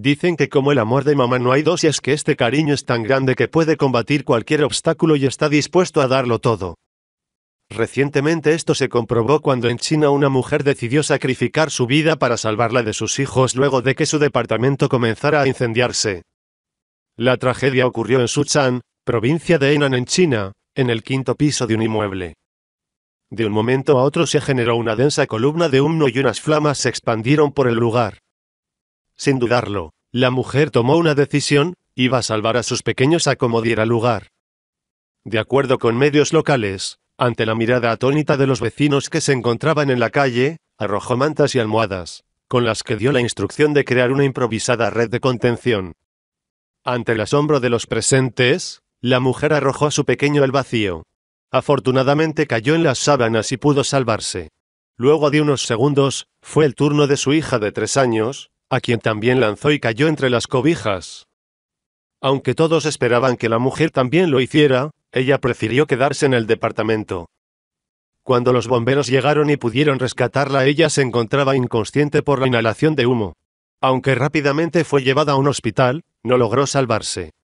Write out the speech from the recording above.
Dicen que como el amor de mamá no hay dos y es que este cariño es tan grande que puede combatir cualquier obstáculo y está dispuesto a darlo todo. Recientemente esto se comprobó cuando en China una mujer decidió sacrificar su vida para salvarla de sus hijos luego de que su departamento comenzara a incendiarse. La tragedia ocurrió en Suchan, provincia de Henan en China, en el quinto piso de un inmueble. De un momento a otro se generó una densa columna de humo y unas flamas se expandieron por el lugar. Sin dudarlo, la mujer tomó una decisión, iba a salvar a sus pequeños a como diera lugar. De acuerdo con medios locales, ante la mirada atónita de los vecinos que se encontraban en la calle, arrojó mantas y almohadas, con las que dio la instrucción de crear una improvisada red de contención. Ante el asombro de los presentes, la mujer arrojó a su pequeño al vacío. Afortunadamente cayó en las sábanas y pudo salvarse. Luego de unos segundos, fue el turno de su hija de tres años, a quien también lanzó y cayó entre las cobijas. Aunque todos esperaban que la mujer también lo hiciera, ella prefirió quedarse en el departamento. Cuando los bomberos llegaron y pudieron rescatarla, ella se encontraba inconsciente por la inhalación de humo. Aunque rápidamente fue llevada a un hospital, no logró salvarse.